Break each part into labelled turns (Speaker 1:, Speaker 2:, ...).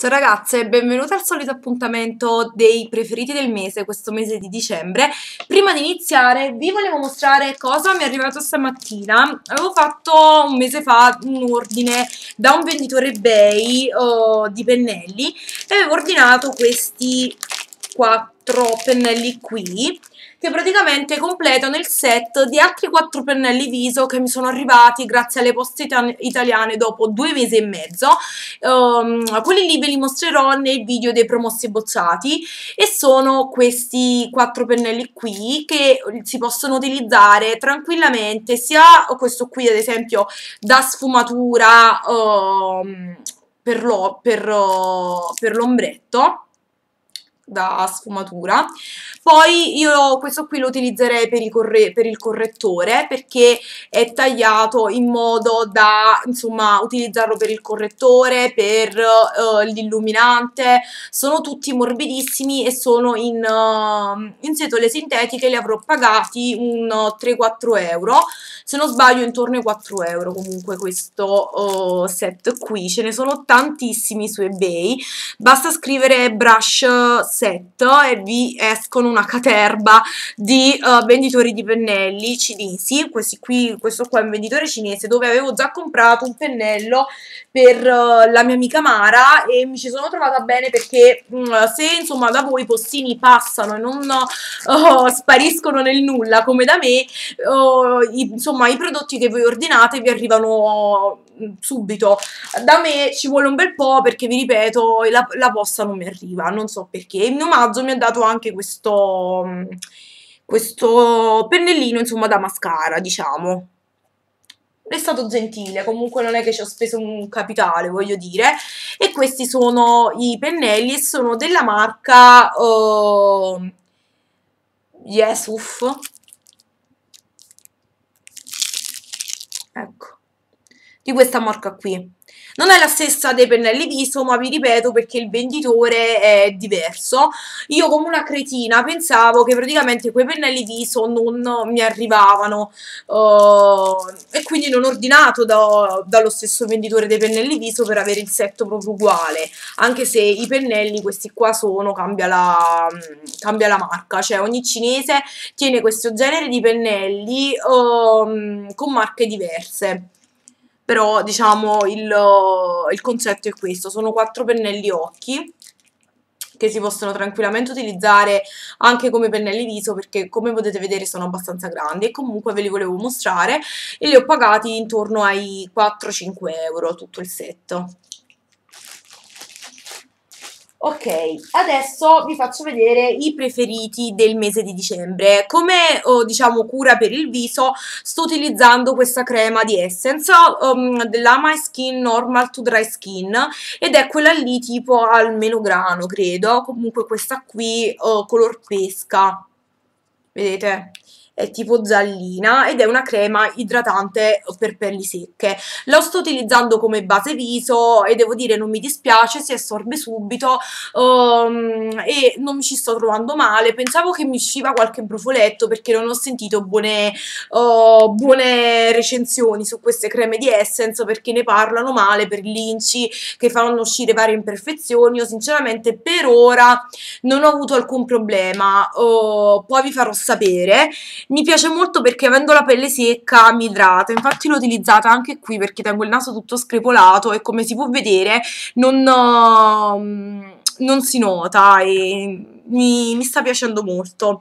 Speaker 1: Ciao ragazze, benvenute al solito appuntamento dei preferiti del mese, questo mese di dicembre. Prima di iniziare vi volevo mostrare cosa mi è arrivato stamattina. Avevo fatto un mese fa un ordine da un venditore eBay oh, di pennelli e avevo ordinato questi quattro pennelli qui che praticamente completano il set di altri quattro pennelli viso che mi sono arrivati grazie alle poste italiane dopo due mesi e mezzo. Um, quelli lì ve li mostrerò nel video dei promossi bocciati e sono questi quattro pennelli qui che si possono utilizzare tranquillamente sia questo qui ad esempio da sfumatura um, per l'ombretto da sfumatura. Poi io questo qui lo utilizzerei per, corre per il correttore perché è tagliato in modo da insomma utilizzarlo per il correttore, per uh, l'illuminante, sono tutti morbidissimi e sono in, uh, in setole sintetiche, li avrò pagati un 3-4 euro, se non sbaglio intorno ai 4 euro comunque questo uh, set qui, ce ne sono tantissimi su ebay, basta scrivere brush cassetto e vi escono una caterba di uh, venditori di pennelli cinesi, questi qui, questo qua è un venditore cinese dove avevo già comprato un pennello per uh, la mia amica Mara e mi ci sono trovata bene perché mh, mm, se insomma da voi i postini passano e non uh, spariscono nel nulla come da me, i, insomma i prodotti che voi ordinate vi arrivano Mm, subito. Da me ci vuole un bel po' perché vi ripeto, la, la posta non mi arriva, non so perché. Il mio omaggio mi ha dato anche questo, mm, questo pennellino, insomma, da mascara, diciamo è stato gentile, comunque non è che ci ho speso un capitale, voglio dire. E questi sono i pennelli e sono della marca uh, ehm, Yesuf. Ecco di questa marca qui. Non è la stessa dei pennelli viso, ma vi ripeto perché il venditore è diverso. Io come una cretina pensavo che praticamente quei pennelli viso non mi arrivavano uh, e quindi non ho ordinato da, dallo stesso venditore dei pennelli viso per avere il set proprio uguale, anche se i pennelli questi qua sono, cambia la, cambia la marca, cioè ogni cinese tiene questo genere di pennelli uh, con marche diverse però diciamo il, eh, il concetto è questo, sono quattro pennelli occhi che si possono tranquillamente utilizzare anche come pennelli viso perché come potete vedere sono abbastanza grandi e comunque ve li volevo mostrare e li ho pagati intorno ai 4-5 euro tutto il set. Ok, adesso vi faccio vedere i preferiti del mese di dicembre. Come oh, diciamo cura per il viso sto utilizzando questa crema di Essence um, della My Skin Normal to Dry Skin ed è quella lì tipo al melograno credo, comunque questa qui oh, color pesca, vedete? è tipo giallina ed è una crema idratante per pelli secche. Lo sto utilizzando come base viso e devo dire non mi dispiace, si assorbe subito um, e non mi ci sto trovando male. Pensavo che mi usciva qualche brufoletto perché non ho sentito buone, uh, buone recensioni su queste creme di Essence perché ne parlano male per l'inci che fanno uscire varie imperfezioni. Io sinceramente per ora non ho avuto alcun problema, uh, poi vi farò sapere mi piace molto perché avendo la pelle secca mi idrata, infatti l'ho utilizzata anche qui perché tengo il naso tutto screpolato e come si può vedere non, mm, non si nota e mi, mi sta piacendo molto.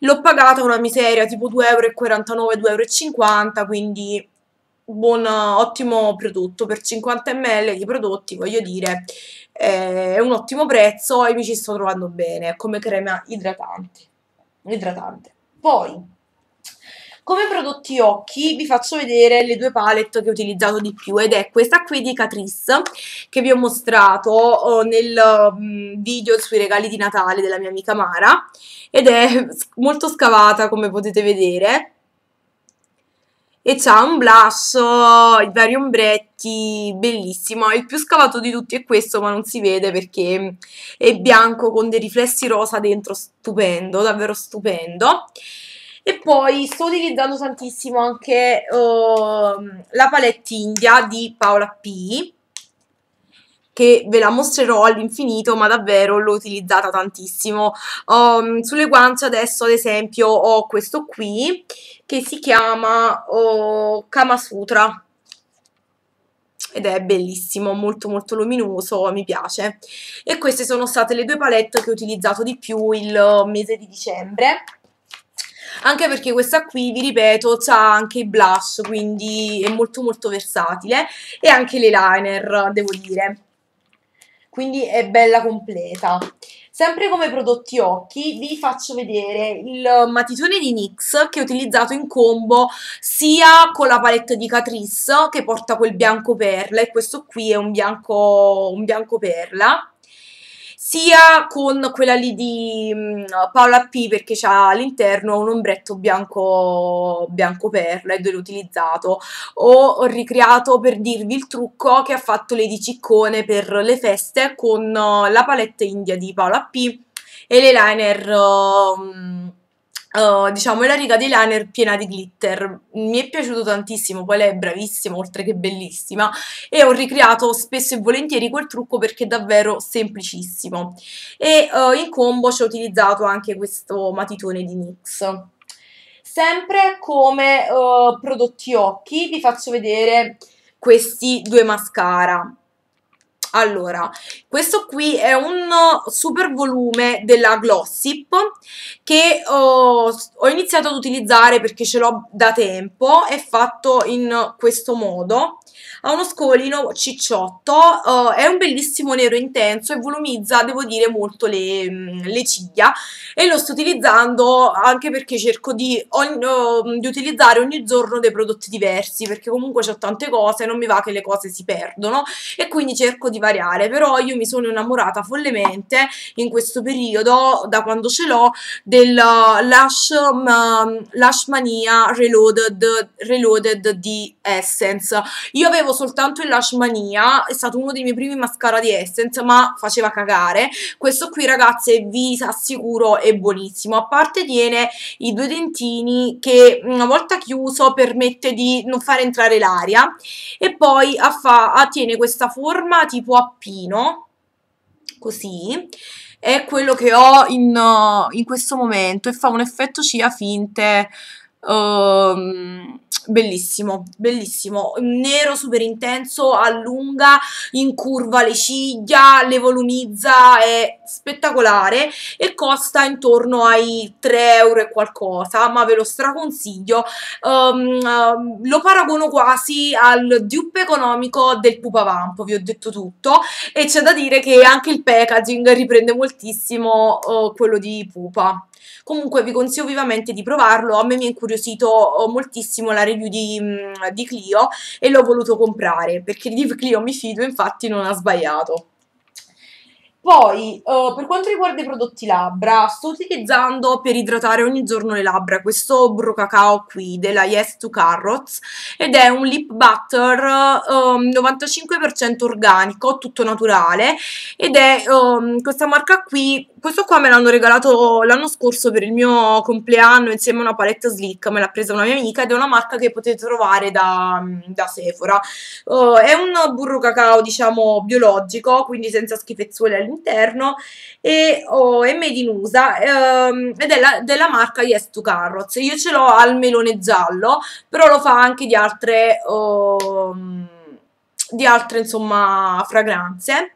Speaker 1: L'ho pagata una miseria tipo 2,49€, 2,50€, quindi buon, ottimo prodotto per 50 ml di prodotti, voglio dire, eh, è un ottimo prezzo e mi ci sto trovando bene come crema idratante. idratante. Poi come prodotti occhi vi faccio vedere le due palette che ho utilizzato di più ed è questa qui di Catrice che vi ho mostrato eh, nel mm, video sui regali di Natale della mia amica Mara ed è molto scavata come potete vedere e c'ha un blush, eh, vari ombretti, bellissimo. Il più scavato di tutti è questo, ma non si vede perché mm, è bianco con dei riflessi rosa dentro, stupendo, davvero stupendo. E poi sto utilizzando tantissimo anche uh, la palette India di Paola P che ve la mostrerò all'infinito, ma davvero l'ho utilizzata tantissimo. Um, sulle guance adesso, ad esempio, ho questo qui, che si chiama oh, Kama Sutra. Ed è bellissimo, molto molto luminoso, mi piace. E queste sono state le due palette che ho utilizzato di più il mese di dicembre anche perché questa qui, vi ripeto, ha anche i blush, quindi è molto molto versatile e anche l'eyeliner, devo dire. Quindi è bella completa. Sempre come prodotti occhi vi faccio vedere il matitone di NYX che ho utilizzato in combo sia con la palette di Catrice che porta quel bianco perla e questo qui è un bianco, un bianco perla sia con quella lì di mm, Paola P perché c'ha all'interno un ombretto bianco, bianco perla ed l'ho utilizzato ho ricreato per dirvi il trucco che ha fatto Lady Ciccone per le feste con la palette india di Paola P e l'eyeliner um, Oh, diciamo, è la riga di liner piena di glitter. Mi è piaciuto tantissimo, poi lei è bravissima, oltre che bellissima, e ho ricreato spesso e volentieri quel trucco perché è davvero semplicissimo. E uh, in combo ci ho utilizzato anche questo matitone di NYX. Sempre come uh, prodotti occhi vi faccio vedere questi due mascara. Allora, questo qui è un uh, super volume della Glossip che ho, ho iniziato ad utilizzare perché ce l'ho da tempo, è fatto in questo modo ha uno scolino cicciotto, uh, è un bellissimo nero intenso e volumizza, devo dire, molto le, mm, le ciglia e lo sto utilizzando anche perché cerco di, ogni, uh, di, utilizzare ogni giorno dei prodotti diversi perché comunque ho tante cose, non mi va che le cose si perdono e quindi cerco di variare, però io mi sono innamorata follemente in questo periodo, da quando ce l'ho, del uh, Lush, um, um Lash Mania Reloaded, Reloaded di Essence. Io avevo soltanto il Lush Mania, è stato uno dei miei primi mascara di Essence, ma faceva cagare. Questo qui ragazze vi assicuro è buonissimo, a parte tiene i due dentini che una volta chiuso permette di non far entrare l'aria e poi affa- attiene questa forma tipo po' a pino, così, è quello che ho in, uh, in questo momento e fa un effetto cia finte Um, bellissimo, bellissimo, nero super intenso, allunga, incurva le ciglia, le volumizza, è spettacolare e costa intorno ai 3 euro e qualcosa, ma ve lo straconsiglio, um, um, lo paragono quasi al dupe economico del Pupa Pupavampo, vi ho detto tutto, e c'è da dire che anche il packaging riprende moltissimo uh, quello di Pupa. Comunque vi consiglio vivamente di provarlo, a me mi è incuriosito oh, moltissimo la review di, mm, di Clio e l'ho voluto comprare, perché di Clio mi fido, infatti non ha sbagliato. Poi, uh, per quanto riguarda i prodotti labbra, sto utilizzando per idratare ogni giorno le labbra questo Bro Cacao qui della Yes to Carrots ed è un lip butter um, ehm, 95% organico, tutto naturale ed è um, questa marca qui questo qua me l'hanno regalato l'anno scorso per il mio compleanno insieme a una paletta slick, me l'ha presa una mia amica ed è una marca che potete trovare da, mm, da Sephora. Uh, è un burro cacao, diciamo, biologico, quindi senza schifezzuole all'interno e oh, è made in USA um, ed è la, della marca Yes to Carrots. Io ce l'ho al melone giallo, però lo fa anche di altre, um, di altre insomma, fragranze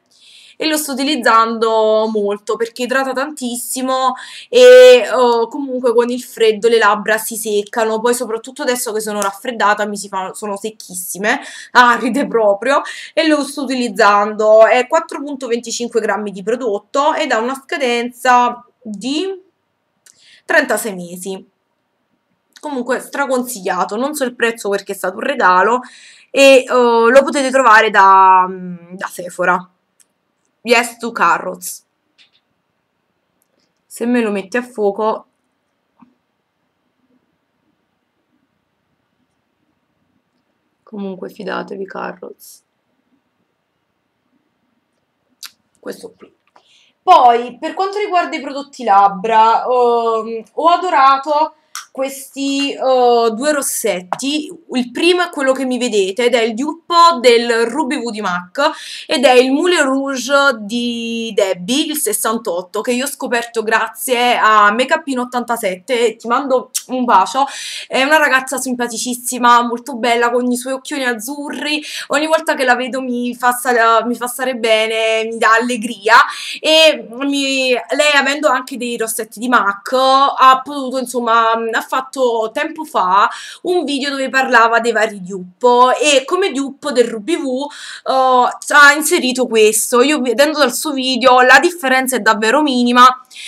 Speaker 1: e lo sto utilizzando molto perché idrata tantissimo e oh, comunque con il freddo le labbra si seccano, poi soprattutto adesso che sono raffreddata mi si fanno, sono secchissime, aride proprio e lo sto utilizzando, è 4.25 grammi di prodotto ed ha una scadenza di 36 mesi comunque straconsigliato, non so il prezzo perché è stato un regalo e uh, lo potete trovare da, mm, da Sephora yes to carrots. Se me lo metti a fuoco... Comunque fidatevi carrots. Questo qui. Poi, per quanto riguarda i prodotti labbra, um, ho adorato questi uh, due rossetti. Il primo è quello che mi vedete ed è il duppo del Ruby Woody Mac ed è il Moulin Rouge di Debbie, il 68, che io ho scoperto grazie a Makeupino 87. Ti mando un bacio. È una ragazza simpaticissima, molto bella, con i suoi occhioni azzurri. Ogni volta che la vedo mi fa, mi fa stare bene, mi dà allegria e mi, lei avendo anche dei rossetti di MAC ha potuto insomma fatto tempo fa un video dove parlava dei vari dupe e come dupe del RubyV uh, eh, ha inserito questo. Io vedendo dal suo video la differenza è davvero minima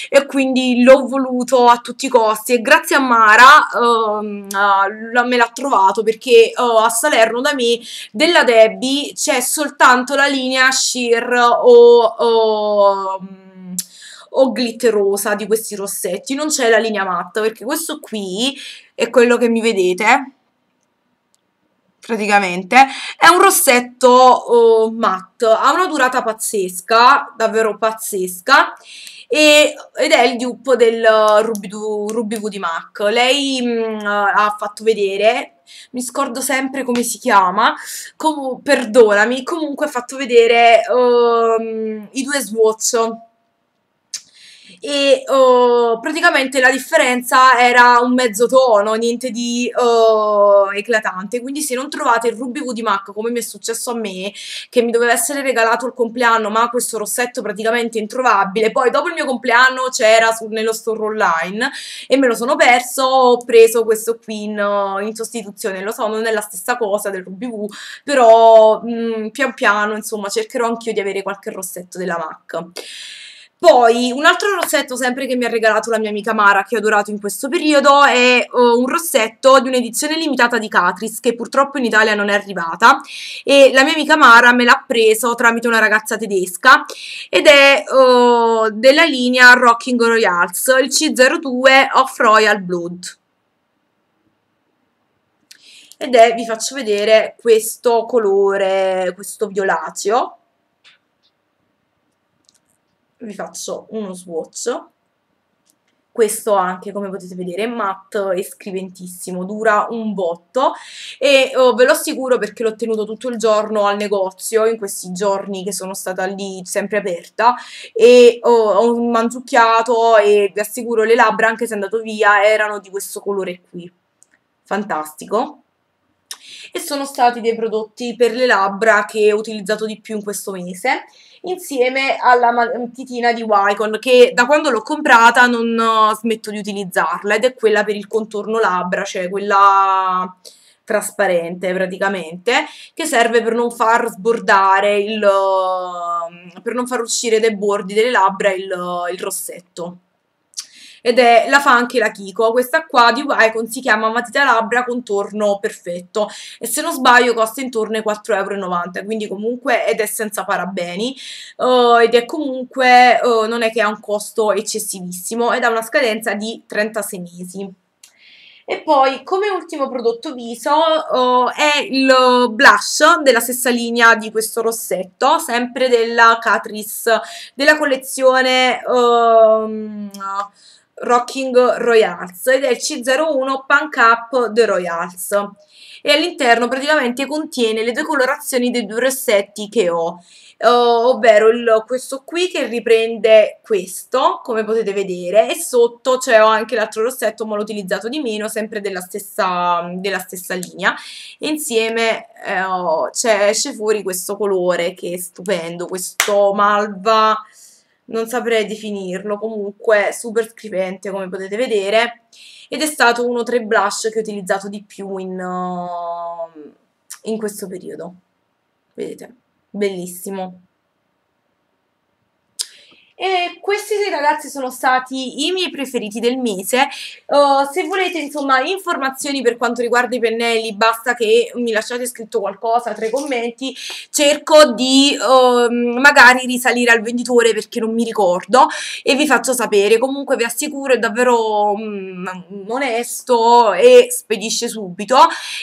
Speaker 1: e quindi l'ho voluto a tutti i costi e grazie a Mara uh, uh, me l'ha trovato perché eh, a Salerno da me della Debbie c'è soltanto la linea Sheer o... o o glitterosa di questi rossetti, non c'è la linea matta, perché questo qui è quello che mi vedete, praticamente, è un rossetto oh, matte, ha una durata pazzesca, davvero pazzesca, e, ed è il dupe del Ruby, Ruby Woody Mac. Lei mh, mm, ha fatto vedere mi scordo sempre come si chiama, com perdonami, comunque ha fatto vedere um, i due swatch e uh, praticamente la differenza era un mezzo tono, niente di uh, eclatante. Quindi, se non trovate il Ruby Woody Mac, come mi è successo a me, che mi doveva essere regalato il compleanno, ma questo rossetto praticamente introvabile. Poi, dopo il mio compleanno, c'era nello store online e me lo sono perso. Ho preso questo qui in, oh, in sostituzione. Lo so, non è la stessa cosa del Ruby Woo, però mh, mm, pian piano, insomma, cercherò anch'io di avere qualche rossetto della MAC. Poi un altro rossetto sempre che mi ha regalato la mia amica Mara che ho adorato in questo periodo è uh, un rossetto di un'edizione limitata di Catrice che purtroppo in Italia non è arrivata e la mia amica Mara me l'ha preso tramite una ragazza tedesca ed è uh, della linea Rocking Royals, il C02 Off Royal Blood ed è, vi faccio vedere, questo colore, questo violaceo vi faccio uno swatch questo anche come potete vedere è matte e scriventissimo, dura un botto e oh, ve lo assicuro perché l'ho tenuto tutto il giorno al negozio in questi giorni che sono stata lì sempre aperta e oh, ho manzucchiato e vi assicuro le labbra anche se è andato via erano di questo colore qui, fantastico e sono stati dei prodotti per le labbra che ho utilizzato di più in questo mese insieme alla mm, titina di Wycon che da quando l'ho comprata non uh, smetto di utilizzarla ed è quella per il contorno labbra, cioè quella trasparente praticamente che serve per non far sbordare il, uh, per non far uscire dai bordi delle labbra il, uh, il rossetto ed è la fa anche la Kiko. Questa qua di Wycon si chiama matita labbra contorno perfetto e se non sbaglio costa intorno ai 4,90€, quindi comunque ed è senza parabeni uh, ed è comunque uh, non è che ha un costo eccessivissimo ed ha una scadenza di 36 mesi. E poi come ultimo prodotto viso uh, è il blush della stessa linea di questo rossetto, sempre della Catrice, della collezione... Uh, Rocking Royals ed è il C01 Punk Up The Royals e all'interno praticamente contiene le due colorazioni dei due rossetti che ho uh, ovvero il, questo qui che riprende questo come potete vedere e sotto c'è anche l'altro rossetto ma l'ho utilizzato di meno sempre della stessa, della stessa linea e insieme uh, esce fuori questo colore che è stupendo questo malva non saprei definirlo, comunque super scrivente come potete vedere ed è stato uno tra i blush che ho utilizzato di più in, uh, in questo periodo. Vedete, bellissimo. E questi ragazzi sono stati i miei preferiti del mese. Uh, se volete, insomma, informazioni per quanto riguarda i pennelli, basta che mi lasciate scritto qualcosa tra i commenti. Cerco di uh, magari risalire al venditore perché non mi ricordo e vi faccio sapere. Comunque vi assicuro è davvero um, onesto e spedisce subito.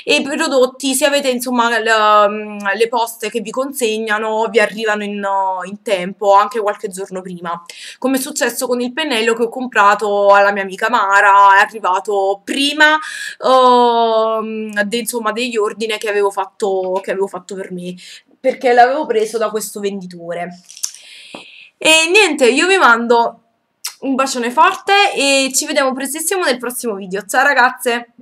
Speaker 1: E i prodotti, se avete insomma le, mm, le poste che vi consegnano, vi arrivano in, oh, in tempo, anche qualche giorno prima prima, come è successo con il pennello che ho comprato alla mia amica Mara, è arrivato prima uh, insomma, degli ordini che avevo, fatto, che avevo fatto per me, perché l'avevo preso da questo venditore. E niente, io vi mando un bacione forte e ci vediamo prestissimo nel prossimo video. Ciao ragazze!